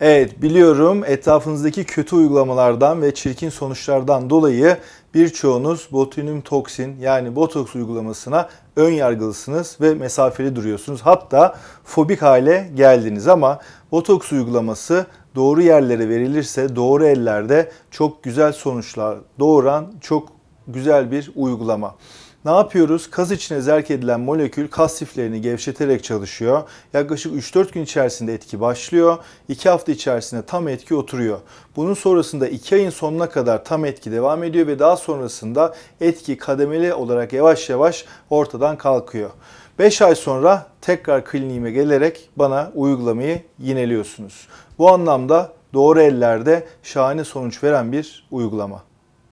Evet biliyorum etrafınızdaki kötü uygulamalardan ve çirkin sonuçlardan dolayı birçoğunuz botulinum toksin yani botoks uygulamasına ön yargılısınız ve mesafeli duruyorsunuz. Hatta fobik hale geldiniz ama botoks uygulaması doğru yerlere verilirse doğru ellerde çok güzel sonuçlar doğuran çok güzel bir uygulama. Ne yapıyoruz? Kas içine zerk edilen molekül kas siflerini gevşeterek çalışıyor. Yaklaşık 3-4 gün içerisinde etki başlıyor. 2 hafta içerisinde tam etki oturuyor. Bunun sonrasında 2 ayın sonuna kadar tam etki devam ediyor ve daha sonrasında etki kademeli olarak yavaş yavaş ortadan kalkıyor. 5 ay sonra tekrar kliniğime gelerek bana uygulamayı yineliyorsunuz. Bu anlamda doğru ellerde şahane sonuç veren bir uygulama.